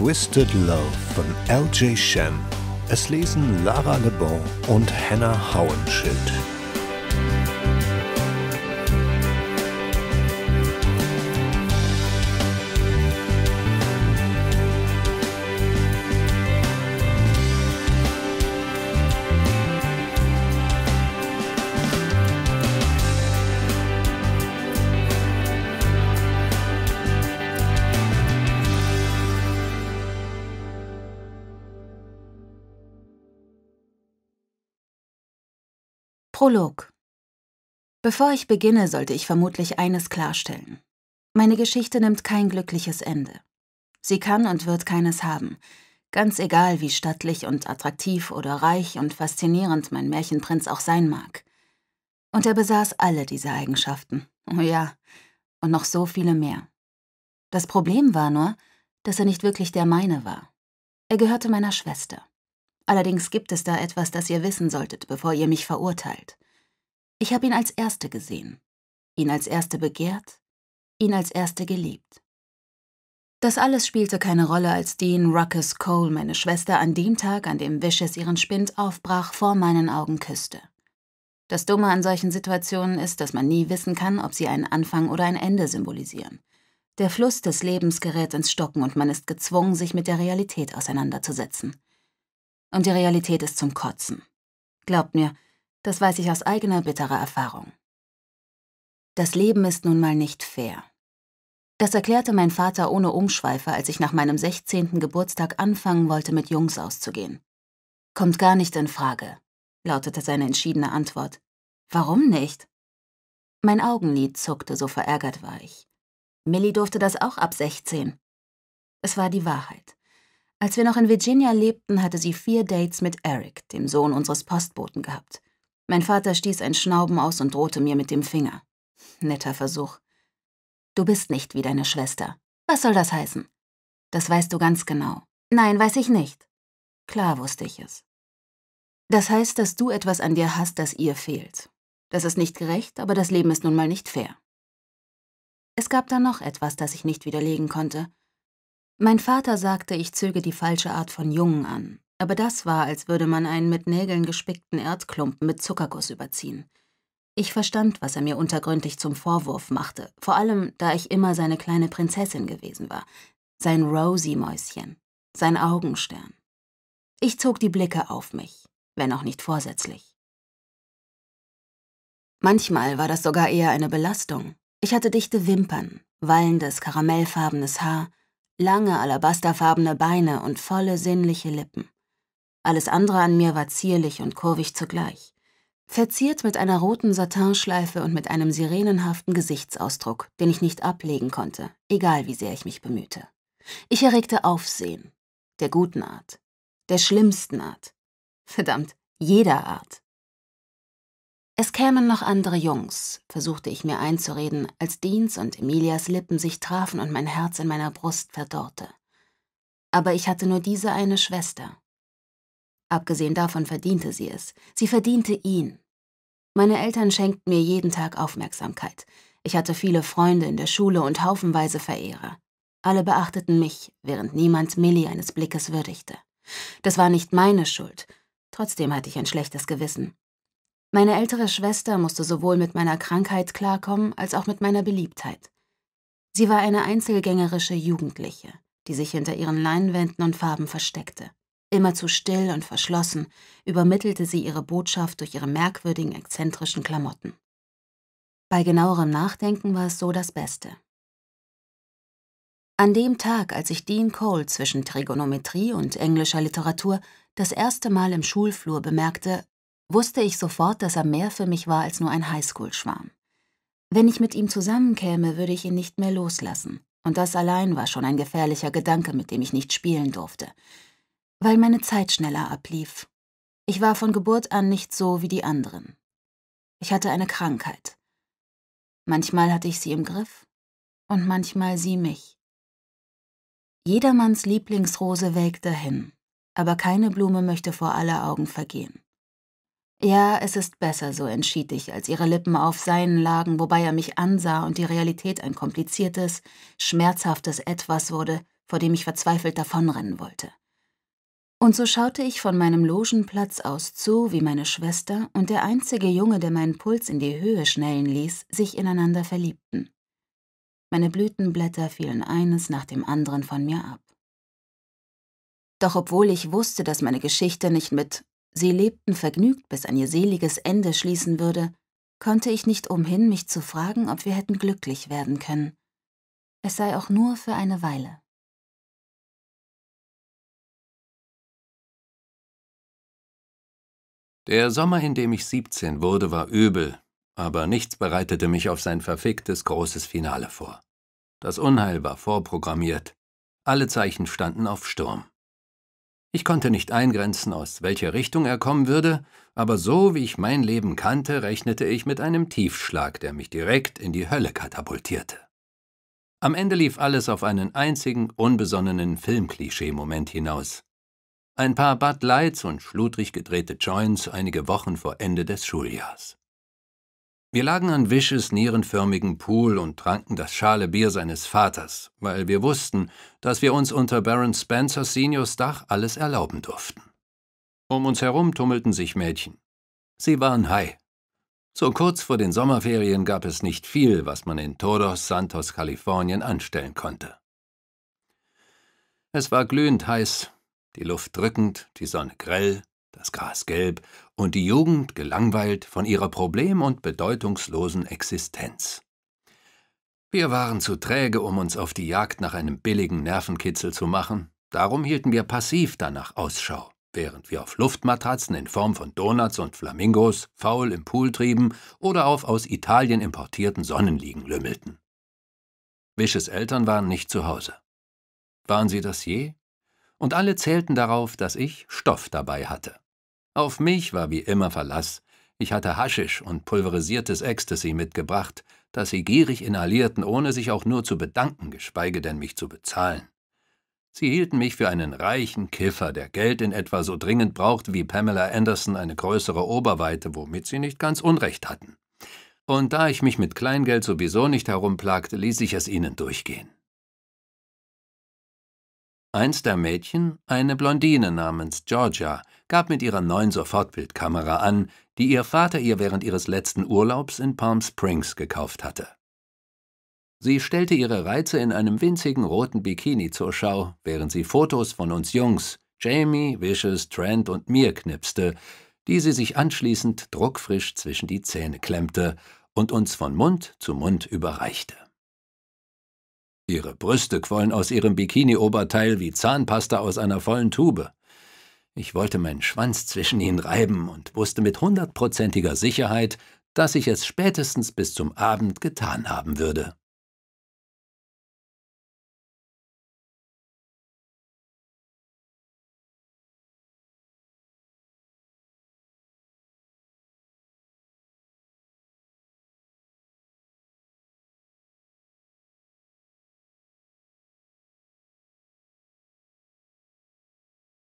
Twisted Love von LJ Shem. Es lesen Lara LeBon und Hannah Hauenschild. Prolog Bevor ich beginne, sollte ich vermutlich eines klarstellen. Meine Geschichte nimmt kein glückliches Ende. Sie kann und wird keines haben, ganz egal wie stattlich und attraktiv oder reich und faszinierend mein Märchenprinz auch sein mag. Und er besaß alle diese Eigenschaften, oh ja, und noch so viele mehr. Das Problem war nur, dass er nicht wirklich der meine war. Er gehörte meiner Schwester. Allerdings gibt es da etwas, das ihr wissen solltet, bevor ihr mich verurteilt. Ich habe ihn als Erste gesehen, ihn als Erste begehrt, ihn als Erste geliebt. Das alles spielte keine Rolle, als Dean Ruckus Cole meine Schwester an dem Tag, an dem Vicious ihren Spind aufbrach, vor meinen Augen küsste. Das Dumme an solchen Situationen ist, dass man nie wissen kann, ob sie einen Anfang oder ein Ende symbolisieren. Der Fluss des Lebens gerät ins Stocken und man ist gezwungen, sich mit der Realität auseinanderzusetzen. Und die Realität ist zum Kotzen. Glaubt mir, das weiß ich aus eigener bitterer Erfahrung. Das Leben ist nun mal nicht fair. Das erklärte mein Vater ohne Umschweife, als ich nach meinem 16. Geburtstag anfangen wollte, mit Jungs auszugehen. Kommt gar nicht in Frage, lautete seine entschiedene Antwort. Warum nicht? Mein Augenlid zuckte, so verärgert war ich. Millie durfte das auch ab 16. Es war die Wahrheit. Als wir noch in Virginia lebten, hatte sie vier Dates mit Eric, dem Sohn unseres Postboten, gehabt. Mein Vater stieß ein Schnauben aus und drohte mir mit dem Finger. Netter Versuch. Du bist nicht wie deine Schwester. Was soll das heißen? Das weißt du ganz genau. Nein, weiß ich nicht. Klar wusste ich es. Das heißt, dass du etwas an dir hast, das ihr fehlt. Das ist nicht gerecht, aber das Leben ist nun mal nicht fair. Es gab da noch etwas, das ich nicht widerlegen konnte. Mein Vater sagte, ich zöge die falsche Art von Jungen an, aber das war, als würde man einen mit Nägeln gespickten Erdklumpen mit Zuckerguss überziehen. Ich verstand, was er mir untergründlich zum Vorwurf machte, vor allem da ich immer seine kleine Prinzessin gewesen war, sein rosy mäuschen sein Augenstern. Ich zog die Blicke auf mich, wenn auch nicht vorsätzlich. Manchmal war das sogar eher eine Belastung. Ich hatte dichte Wimpern, wallendes, karamellfarbenes Haar, lange alabasterfarbene Beine und volle sinnliche Lippen. Alles andere an mir war zierlich und kurvig zugleich, verziert mit einer roten Satinschleife und mit einem sirenenhaften Gesichtsausdruck, den ich nicht ablegen konnte, egal wie sehr ich mich bemühte. Ich erregte Aufsehen. Der guten Art. Der schlimmsten Art. Verdammt, jeder Art. Es kämen noch andere Jungs, versuchte ich mir einzureden, als Deans und Emilias Lippen sich trafen und mein Herz in meiner Brust verdorrte. Aber ich hatte nur diese eine Schwester. Abgesehen davon verdiente sie es. Sie verdiente ihn. Meine Eltern schenkten mir jeden Tag Aufmerksamkeit. Ich hatte viele Freunde in der Schule und haufenweise Verehrer. Alle beachteten mich, während niemand Millie eines Blickes würdigte. Das war nicht meine Schuld. Trotzdem hatte ich ein schlechtes Gewissen. Meine ältere Schwester musste sowohl mit meiner Krankheit klarkommen als auch mit meiner Beliebtheit. Sie war eine einzelgängerische Jugendliche, die sich hinter ihren Leinwänden und Farben versteckte. Immerzu still und verschlossen übermittelte sie ihre Botschaft durch ihre merkwürdigen, exzentrischen Klamotten. Bei genauerem Nachdenken war es so das Beste. An dem Tag, als ich Dean Cole zwischen Trigonometrie und englischer Literatur das erste Mal im Schulflur bemerkte, wusste ich sofort, dass er mehr für mich war als nur ein Highschool-Schwarm. Wenn ich mit ihm zusammenkäme, würde ich ihn nicht mehr loslassen. Und das allein war schon ein gefährlicher Gedanke, mit dem ich nicht spielen durfte. Weil meine Zeit schneller ablief. Ich war von Geburt an nicht so wie die anderen. Ich hatte eine Krankheit. Manchmal hatte ich sie im Griff und manchmal sie mich. Jedermanns Lieblingsrose welkt dahin, aber keine Blume möchte vor aller Augen vergehen. Ja, es ist besser so, entschied ich, als ihre Lippen auf seinen lagen, wobei er mich ansah und die Realität ein kompliziertes, schmerzhaftes Etwas wurde, vor dem ich verzweifelt davonrennen wollte. Und so schaute ich von meinem Logenplatz aus zu, wie meine Schwester und der einzige Junge, der meinen Puls in die Höhe schnellen ließ, sich ineinander verliebten. Meine Blütenblätter fielen eines nach dem anderen von mir ab. Doch obwohl ich wusste, dass meine Geschichte nicht mit sie lebten vergnügt, bis an ihr seliges Ende schließen würde, konnte ich nicht umhin, mich zu fragen, ob wir hätten glücklich werden können. Es sei auch nur für eine Weile. Der Sommer, in dem ich 17 wurde, war übel, aber nichts bereitete mich auf sein verficktes großes Finale vor. Das Unheil war vorprogrammiert. Alle Zeichen standen auf Sturm. Ich konnte nicht eingrenzen, aus welcher Richtung er kommen würde, aber so wie ich mein Leben kannte, rechnete ich mit einem Tiefschlag, der mich direkt in die Hölle katapultierte. Am Ende lief alles auf einen einzigen, unbesonnenen Filmklischee-Moment hinaus. Ein paar Bud Lights und schludrig gedrehte Joints einige Wochen vor Ende des Schuljahrs. Wir lagen an Wisches nierenförmigen Pool und tranken das schale Bier seines Vaters, weil wir wussten, dass wir uns unter Baron Spencer Seniors Dach alles erlauben durften. Um uns herum tummelten sich Mädchen. Sie waren high. So kurz vor den Sommerferien gab es nicht viel, was man in Todos Santos, Kalifornien anstellen konnte. Es war glühend heiß, die Luft drückend, die Sonne grell, das Gras gelb und die Jugend gelangweilt von ihrer problem- und bedeutungslosen Existenz. Wir waren zu träge, um uns auf die Jagd nach einem billigen Nervenkitzel zu machen, darum hielten wir passiv danach Ausschau, während wir auf Luftmatratzen in Form von Donuts und Flamingos faul im Pool trieben oder auf aus Italien importierten Sonnenliegen lümmelten. Wisches Eltern waren nicht zu Hause. Waren sie das je? und alle zählten darauf, dass ich Stoff dabei hatte. Auf mich war wie immer Verlass. Ich hatte Haschisch und pulverisiertes Ecstasy mitgebracht, das sie gierig inhalierten, ohne sich auch nur zu bedanken, geschweige denn mich zu bezahlen. Sie hielten mich für einen reichen Kiffer, der Geld in etwa so dringend braucht wie Pamela Anderson eine größere Oberweite, womit sie nicht ganz Unrecht hatten. Und da ich mich mit Kleingeld sowieso nicht herumplagte, ließ ich es ihnen durchgehen. Eins der Mädchen, eine Blondine namens Georgia, gab mit ihrer neuen Sofortbildkamera an, die ihr Vater ihr während ihres letzten Urlaubs in Palm Springs gekauft hatte. Sie stellte ihre Reize in einem winzigen roten Bikini zur Schau, während sie Fotos von uns Jungs, Jamie, Vicious, Trent und mir knipste, die sie sich anschließend druckfrisch zwischen die Zähne klemmte und uns von Mund zu Mund überreichte. Ihre Brüste quollen aus ihrem Bikini-Oberteil wie Zahnpasta aus einer vollen Tube. Ich wollte meinen Schwanz zwischen ihnen reiben und wusste mit hundertprozentiger Sicherheit, dass ich es spätestens bis zum Abend getan haben würde.